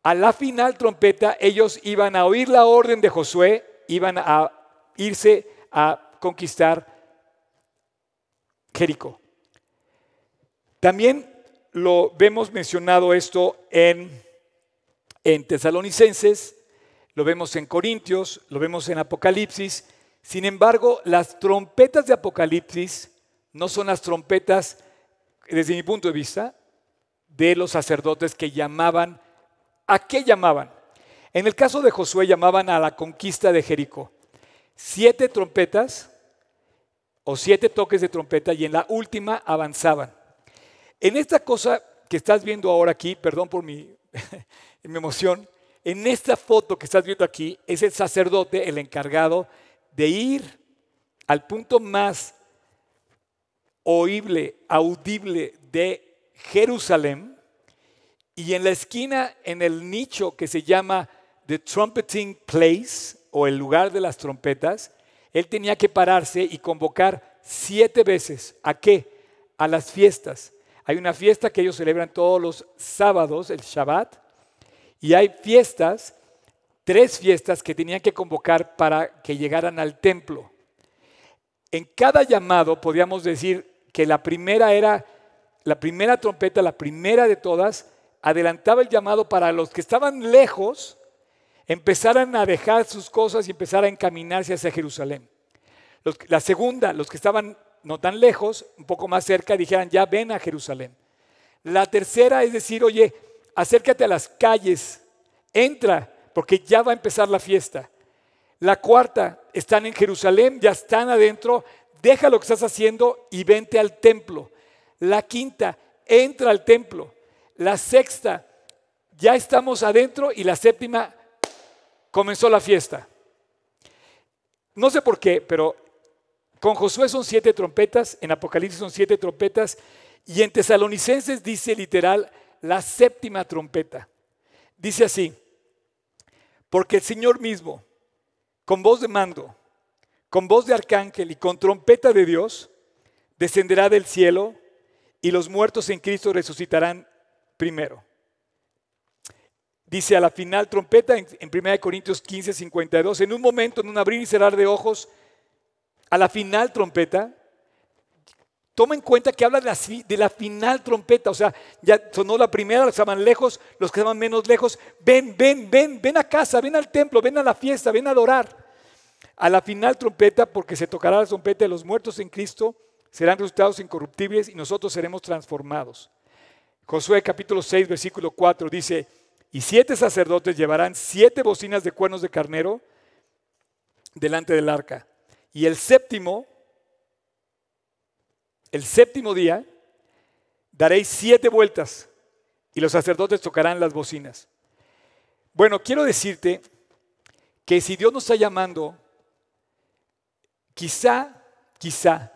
a la final trompeta ellos iban a oír la orden de Josué, iban a irse a conquistar Jericó. También lo vemos mencionado esto en, en Tesalonicenses, lo vemos en Corintios, lo vemos en Apocalipsis. Sin embargo, las trompetas de Apocalipsis no son las trompetas, desde mi punto de vista, de los sacerdotes que llamaban, ¿a qué llamaban? En el caso de Josué llamaban a la conquista de Jericó. Siete trompetas o siete toques de trompeta y en la última avanzaban. En esta cosa que estás viendo ahora aquí, perdón por mi, emoción, en esta foto que estás viendo aquí es el sacerdote el encargado de ir al punto más oíble, audible de Jerusalén y en la esquina, en el nicho que se llama The Trumpeting Place o el lugar de las trompetas, él tenía que pararse y convocar siete veces. ¿A qué? A las fiestas. Hay una fiesta que ellos celebran todos los sábados, el Shabbat, y hay fiestas, tres fiestas que tenían que convocar para que llegaran al templo. En cada llamado podíamos decir que la primera era, la primera trompeta, la primera de todas, adelantaba el llamado para los que estaban lejos, empezaran a dejar sus cosas y empezar a encaminarse hacia Jerusalén. la segunda, los que estaban no tan lejos, un poco más cerca, dijeran, ya ven a Jerusalén. La tercera es decir, oye, acércate a las calles, entra, porque ya va a empezar la fiesta. La cuarta, están en Jerusalén, ya están adentro, deja lo que estás haciendo y vente al templo. La quinta, entra al templo. La sexta, ya estamos adentro y la séptima, comenzó la fiesta. No sé por qué, pero con Josué son siete trompetas, en Apocalipsis son siete trompetas, y en Tesalonicenses dice literal la séptima trompeta. Dice así, porque el Señor mismo, con voz de mando, con voz de arcángel y con trompeta de Dios, descenderá del cielo y los muertos en Cristo resucitarán primero. Dice a la final trompeta en 1 Corintios 15, 52, en un momento, en un abrir y cerrar de ojos, a la final trompeta, toma en cuenta que habla de la, de la, final trompeta, o sea, ya sonó la primera, los que estaban lejos, los que estaban menos lejos, ven, ven, ven, ven a casa, ven al templo, ven a la fiesta, ven a adorar. A la final trompeta, porque se tocará la trompeta de los muertos en Cristo, serán resultados incorruptibles y nosotros seremos transformados. Josué capítulo 6, versículo 4 dice, y siete sacerdotes llevarán siete bocinas de cuernos de carnero delante del arca y el séptimo, el séptimo día, daréis siete vueltas y los sacerdotes tocarán las bocinas. Bueno, quiero decirte que si Dios nos está llamando, quizá, quizá,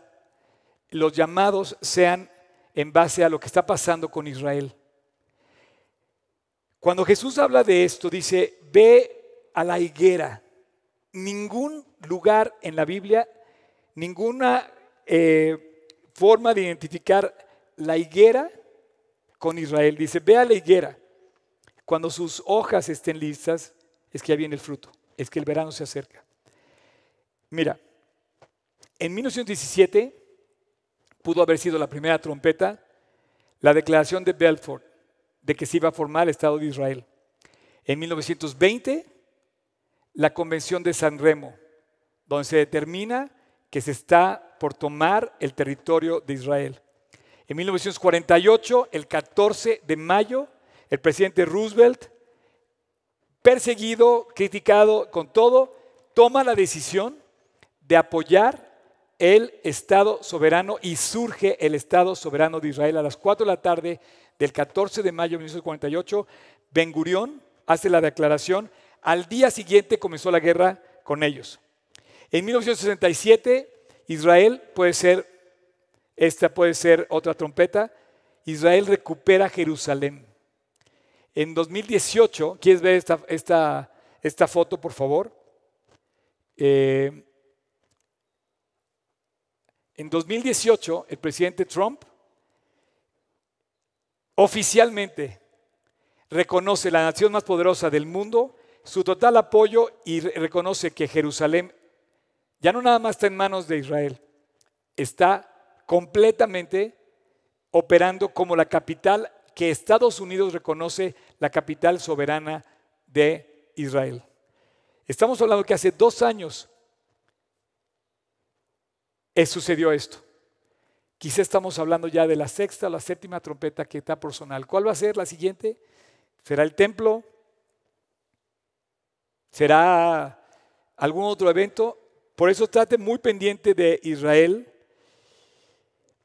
los llamados sean en base a lo que está pasando con Israel. Cuando Jesús habla de esto, dice, ve a la higuera. Ningún lugar en la Biblia ninguna eh, forma de identificar la higuera con Israel. Dice, vea la higuera. Cuando sus hojas estén listas, es que ya viene el fruto, es que el verano se acerca. Mira, en 1917 pudo haber sido la primera trompeta, la declaración de Belfort de que se iba a formar el Estado de Israel. En 1920, la Convención de San Remo donde se determina que se está por tomar el territorio de Israel. En 1948, el 14 de mayo, el presidente Roosevelt, perseguido, criticado con todo, toma la decisión de apoyar el Estado soberano y surge el Estado soberano de Israel a las 4 de la tarde del 14 de mayo de 1948. Ben Gurión hace la declaración. Al día siguiente comenzó la guerra con ellos. En 1967, Israel puede ser, esta puede ser otra trompeta, Israel recupera Jerusalén. En 2018, ¿quieres ver esta, esta, foto, por favor? Eh, en 2018, el presidente Trump oficialmente reconoce la nación más poderosa del mundo, su total apoyo y reconoce que Jerusalén ya no nada más está en manos de Israel, está completamente operando como la capital que Estados Unidos reconoce la capital soberana de Israel. Estamos hablando que hace dos años eh, sucedió esto. Quizá estamos hablando ya de la sexta o la séptima trompeta que está por sonar. ¿Cuál va a ser la siguiente? ¿Será el templo? ¿Será algún otro evento? Por eso trate muy pendiente de Israel,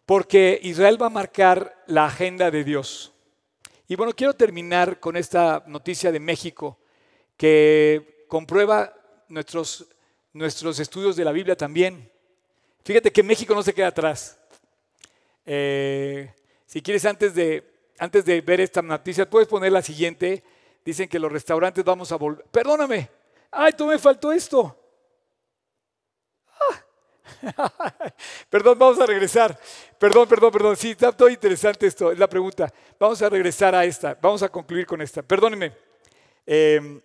porque Israel va a marcar la agenda de Dios. Y bueno, quiero terminar con esta noticia de México que comprueba nuestros, nuestros estudios de la Biblia también. Fíjate que México no se queda atrás. Eh, si quieres, antes de, antes de ver esta noticia, puedes poner la siguiente. Dicen que los restaurantes vamos a volver. Perdóname. Ay, tú me faltó esto. perdón, vamos a regresar. Perdón, perdón, perdón. Sí, está todo interesante esto, es la pregunta. Vamos a regresar a esta, vamos a concluir con esta. Perdónenme. Em,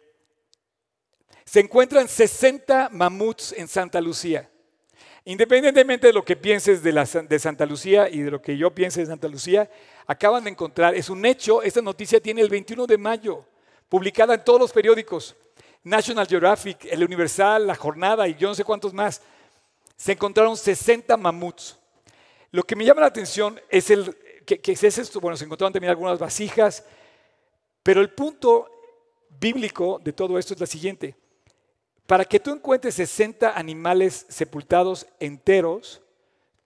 se encuentran 60 mamuts en Santa Lucía. Independientemente de lo que pienses de, de, Santa Lucía y de lo que yo piense de Santa Lucía, acaban de encontrar, es un hecho, esta noticia tiene el 21 de mayo, publicada en todos los periódicos, National Geographic, El Universal, La Jornada y yo no sé cuántos más se encontraron 60 mamuts. Lo que me llama la atención es el que, es esto, bueno, se encontraron también algunas vasijas, pero el punto bíblico de todo esto es la siguiente. Para que tú encuentres 60 animales sepultados enteros,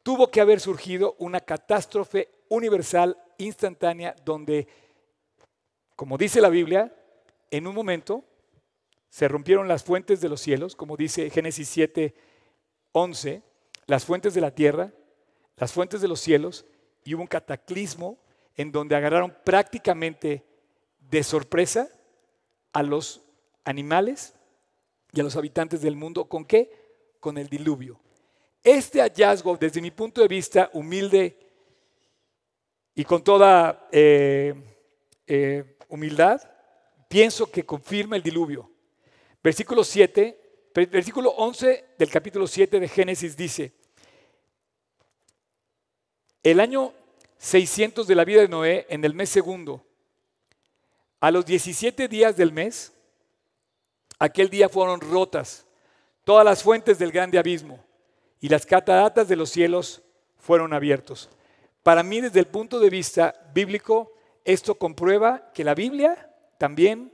tuvo que haber surgido una catástrofe universal, instantánea, donde, como dice la Biblia, en un momento se rompieron las fuentes de los cielos, como dice Génesis 7, 11, las fuentes de la tierra, las fuentes de los cielos, y hubo un cataclismo en donde agarraron prácticamente de sorpresa a los animales y a los habitantes del mundo. ¿Con qué? Con el diluvio. Este hallazgo, desde mi punto de vista humilde y con toda eh, eh, humildad, pienso que confirma el diluvio. Versículo 7 Versículo 11 del capítulo 7 de Génesis dice, el año 600 de la vida de Noé, en el mes segundo, a los 17 días del mes, aquel día fueron rotas todas las fuentes del grande abismo y las cataratas de los cielos fueron abiertos. Para mí, desde el punto de vista bíblico, esto comprueba que la Biblia también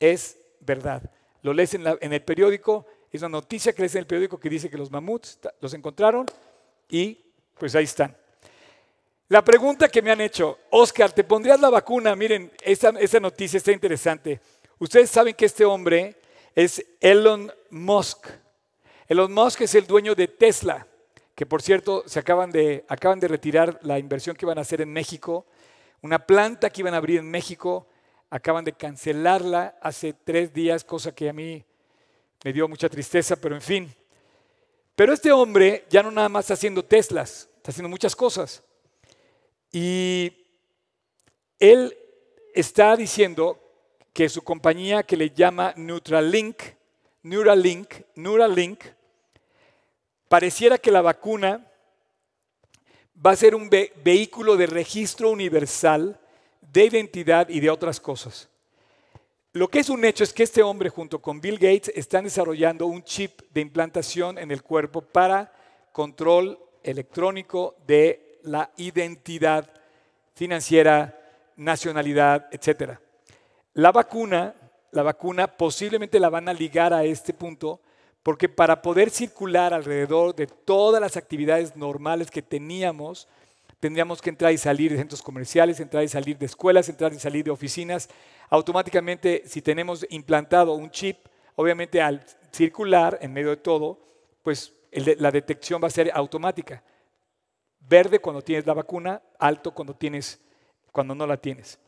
es verdad. Lo lees en el periódico, es una noticia que lees en el periódico que dice que los mamuts los encontraron y pues ahí están. La pregunta que me han hecho, Oscar, ¿te pondrías la vacuna? Miren, esa noticia está interesante. Ustedes saben que este hombre es Elon Musk. Elon Musk es el dueño de Tesla, que por cierto se acaban de, acaban de retirar la inversión que iban a hacer en México, una planta que iban a abrir en México, acaban de cancelarla hace tres días, cosa que a mí me dio mucha tristeza, pero en fin. Pero este hombre ya no nada más está haciendo Teslas, está haciendo muchas cosas. Y él está diciendo que su compañía que le llama Neuralink, Neuralink, Neuralink, pareciera que la vacuna va a ser un vehículo de registro universal de identidad y de otras cosas. Lo que es un hecho es que este hombre junto con Bill Gates están desarrollando un chip de implantación en el cuerpo para control electrónico de la identidad financiera, nacionalidad, etc. La vacuna, la vacuna posiblemente la van a ligar a este punto porque para poder circular alrededor de todas las actividades normales que teníamos, tendríamos que entrar y salir de centros comerciales, entrar y salir de escuelas, entrar y salir de oficinas, automáticamente si tenemos implantado un chip, obviamente al circular en medio de todo, pues la detección va a ser automática. Verde cuando tienes la vacuna, alto cuando, tienes, cuando no la tienes.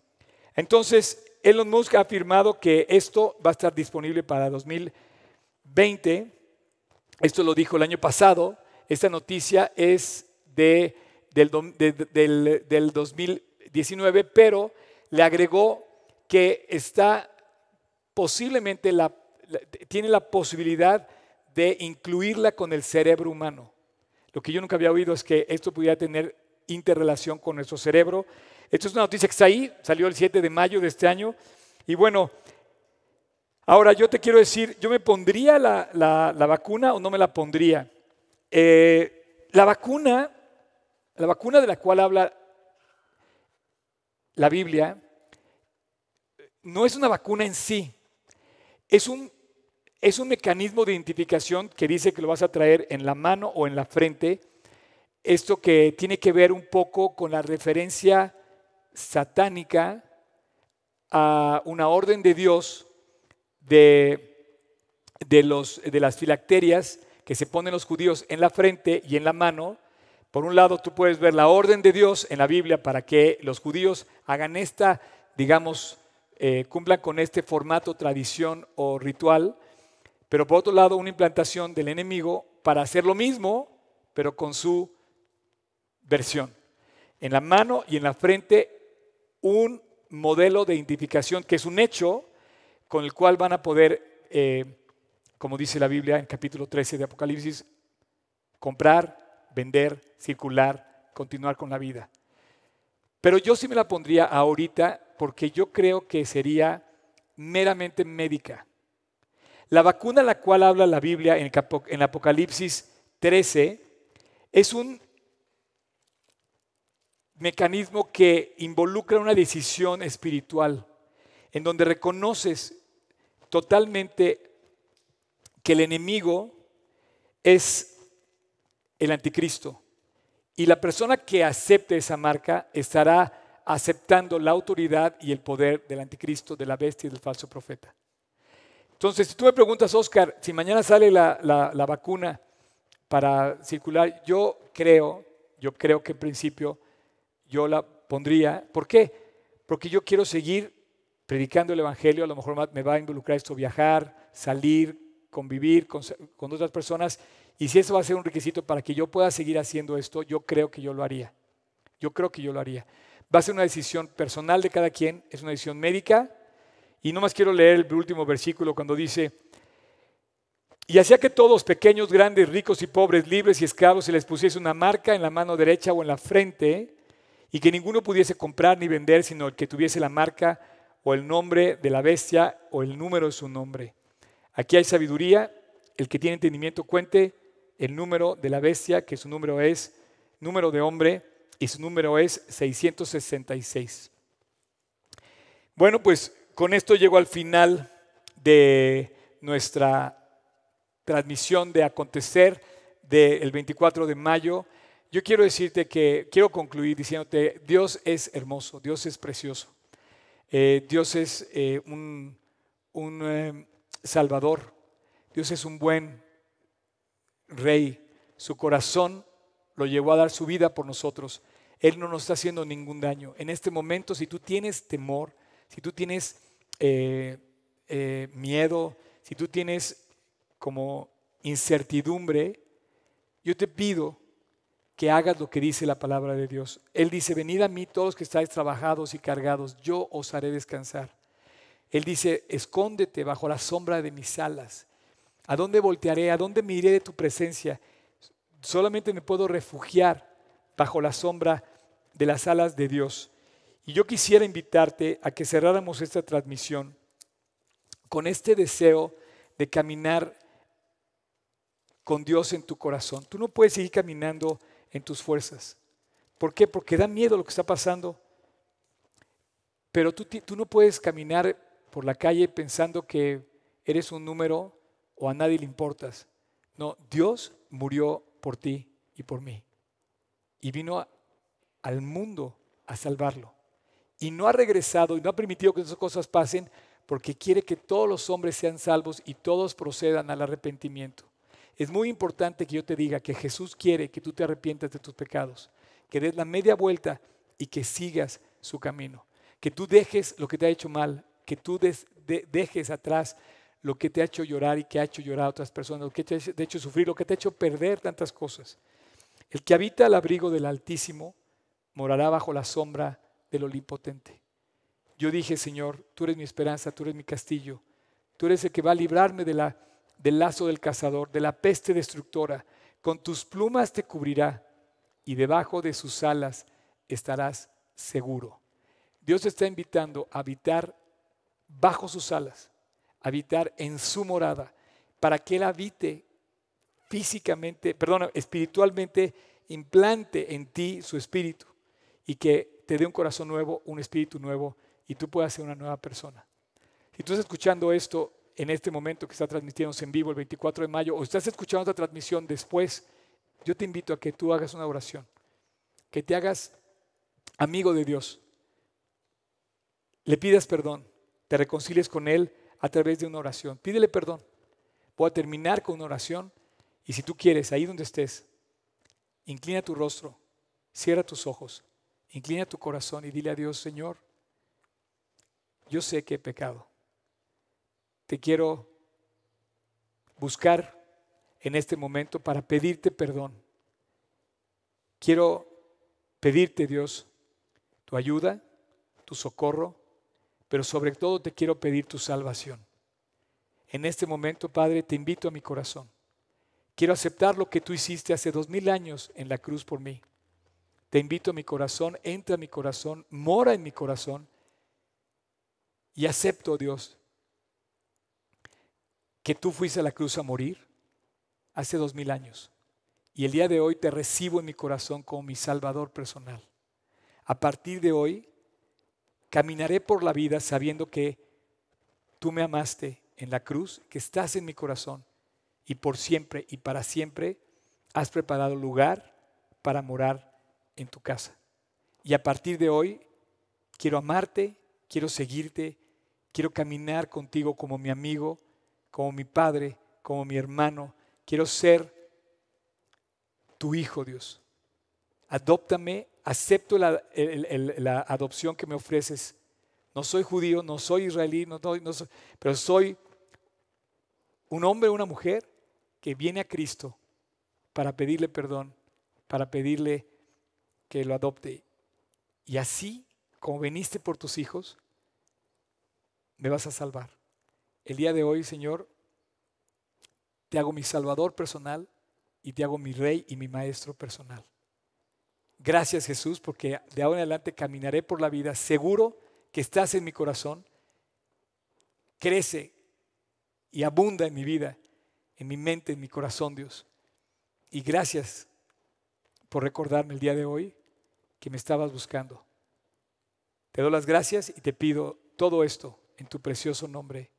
Entonces, Elon Musk ha afirmado que esto va a estar disponible para 2020. Esto lo dijo el año pasado. Esta noticia es de, del 2019, pero le agregó que está posiblemente la, tiene la posibilidad de incluirla con el cerebro humano. Lo que yo nunca había oído es que esto pudiera tener interrelación con nuestro cerebro. Esto es una noticia que está ahí, salió el 7 de mayo de este año. Y bueno, ahora yo te quiero decir, ¿yo me pondría la, vacuna o no me la pondría? Eh, la vacuna, la vacuna de la cual habla la Biblia, no es una vacuna en sí, es un, es un mecanismo de identificación que dice que lo vas a traer en la mano o en la frente. Esto que tiene que ver un poco con la referencia satánica a una orden de Dios de, de, los, de las filacterias que se ponen los judíos en la frente y en la mano. Por un lado, tú puedes ver la orden de Dios en la Biblia para que los judíos hagan esta, digamos, eh, cumplan con este formato, tradición o ritual, pero por otro lado una implantación del enemigo para hacer lo mismo, pero con su versión. En la mano y en la frente un modelo de identificación que es un hecho con el cual van a poder, eh, como dice la Biblia en capítulo 13 de Apocalipsis, comprar, vender, circular, continuar con la vida. Pero yo sí me la pondría ahorita porque yo creo que sería meramente médica. La vacuna a la cual habla la Biblia en, Apocalipsis 13 es un mecanismo que involucra una decisión espiritual, en donde reconoces totalmente que el enemigo es el anticristo y la persona que acepte esa marca estará aceptando la autoridad y el poder del anticristo, de la bestia y del falso profeta. Entonces, si tú me preguntas, Oscar, si mañana sale la, la, vacuna para circular, yo creo, yo creo que en principio yo la pondría. ¿Por qué? Porque yo quiero seguir predicando el Evangelio, a lo mejor me va a involucrar esto, viajar, salir, convivir con, con otras personas, y si eso va a ser un requisito para que yo pueda seguir haciendo esto, yo creo que yo lo haría. Yo creo que yo lo haría. Va a ser una decisión personal de cada quien, es una decisión médica. Y no más quiero leer el último versículo cuando dice, y hacía que todos, pequeños, grandes, ricos y pobres, libres y esclavos, se les pusiese una marca en la mano derecha o en la frente, y que ninguno pudiese comprar ni vender, sino el que tuviese la marca o el nombre de la bestia o el número de su nombre. Aquí hay sabiduría, el que tiene entendimiento cuente el número de la bestia, que su número es número de hombre, y su número es 666. Bueno, pues con esto llego al final de nuestra transmisión de acontecer del 24 de mayo. Yo quiero decirte que, quiero concluir diciéndote, Dios es hermoso, Dios es precioso, eh, Dios es eh, un, eh, salvador, Dios es un buen rey, su corazón lo llevó a dar su vida por nosotros. Él no nos está haciendo ningún daño. En este momento, si tú tienes temor, si tú tienes eh, eh, miedo, si tú tienes como incertidumbre, yo te pido que hagas lo que dice la palabra de Dios. Él dice, venid a mí todos que estáis trabajados y cargados, yo os haré descansar. Él dice, escóndete bajo la sombra de mis alas. ¿A dónde voltearé? ¿A dónde me iré de tu presencia? Solamente me puedo refugiar bajo la sombra de las alas de Dios. Y yo quisiera invitarte a que cerráramos esta transmisión con este deseo de caminar con Dios en tu corazón. Tú no puedes seguir caminando en tus fuerzas. ¿Por qué? Porque da miedo lo que está pasando. Pero tú, tú no puedes caminar por la calle pensando que eres un número o a nadie le importas. No, Dios murió por ti y por mí y vino al mundo a salvarlo. Y no ha regresado y no ha permitido que esas cosas pasen porque quiere que todos los hombres sean salvos y todos procedan al arrepentimiento. Es muy importante que yo te diga que Jesús quiere que tú te arrepientas de tus pecados, que des la media vuelta y que sigas su camino, que tú dejes lo que te ha hecho mal, que tú dejes atrás lo que te ha hecho llorar y que ha hecho llorar a otras personas, lo que te ha hecho sufrir, lo que te ha hecho perder tantas cosas. El que habita al abrigo del Altísimo morará bajo la sombra del Olimpotente. Yo dije, Señor, tú eres mi esperanza, tú eres mi castillo, tú eres el que va a librarme del lazo del cazador, de la peste destructora. Con tus plumas te cubrirá y debajo de sus alas estarás seguro. Dios está invitando a habitar bajo sus alas, a habitar en su morada, para que Él habite físicamente, perdón, espiritualmente implante en ti su espíritu y que te dé un corazón nuevo, un espíritu nuevo y tú puedas ser una nueva persona. Si tú estás escuchando esto en este momento que está transmitiéndose en vivo el 24 de mayo o estás escuchando esta transmisión después, yo te invito a que tú hagas una oración, que te hagas amigo de Dios, le pidas perdón, te reconcilies con Él a través de una oración. Pídele perdón. Voy a terminar con una oración y si tú quieres, ahí donde estés, inclina tu rostro, cierra tus ojos, inclina tu corazón y dile a Dios, Señor, yo sé que he pecado. Te quiero buscar en este momento para pedirte perdón. Quiero pedirte, Dios, tu ayuda, tu socorro, pero sobre todo te quiero pedir tu salvación. En este momento, Padre, te invito a mi corazón. Quiero aceptar lo que tú hiciste hace dos mil años en la cruz por mí. Te invito a mi corazón, entra a mi corazón, mora en mi corazón y acepto, Dios, que tú fuiste a la cruz a morir hace dos mil años y el día de hoy te recibo en mi corazón como mi Salvador personal. A partir de hoy, caminaré por la vida sabiendo que tú me amaste en la cruz, que estás en mi corazón y por siempre y para siempre has preparado lugar para morar en tu casa. Y a partir de hoy quiero amarte, quiero seguirte, quiero caminar contigo como mi amigo, como mi padre, como mi hermano. Quiero ser tu hijo, Dios. Adóptame, acepto la, adopción que me ofreces. No soy judío, no soy israelí, no soy, pero soy un hombre o una mujer viene a Cristo para pedirle perdón, para pedirle que lo adopte. Y así, como veniste por tus hijos, me vas a salvar. El día de hoy, Señor, te hago mi Salvador personal y te hago mi Rey y mi Maestro personal. Gracias Jesús, porque de ahora en adelante caminaré por la vida seguro que estás en mi corazón. Crece y abunda en mi vida en mi mente, en mi corazón, Dios. Y gracias por recordarme el día de hoy que me estabas buscando. Te doy las gracias y te pido todo esto en tu precioso nombre,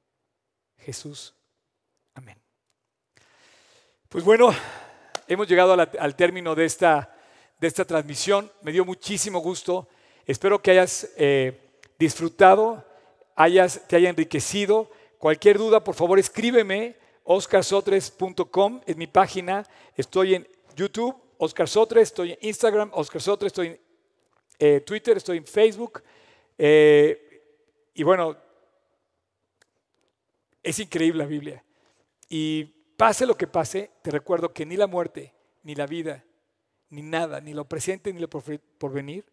Jesús. Amén. Pues bueno, hemos llegado al término de esta, de esta transmisión. Me dio muchísimo gusto. Espero que hayas eh, disfrutado, hayas, te haya enriquecido. Cualquier duda, por favor, escríbeme oscarsotres.com es mi página. Estoy en YouTube, Oscar Sotres, estoy en Instagram, Oscar Sotres, estoy en eh, Twitter, estoy en Facebook. Eh, y bueno, es increíble la Biblia. Y pase lo que pase, te recuerdo que ni la muerte, ni la vida, ni nada, ni lo presente, ni lo porvenir,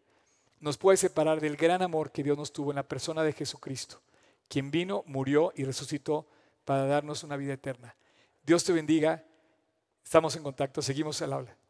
nos puede separar del gran amor que Dios nos tuvo en la persona de Jesucristo, quien vino, murió y resucitó para darnos una vida eterna. Dios te bendiga. Estamos en contacto, seguimos el habla.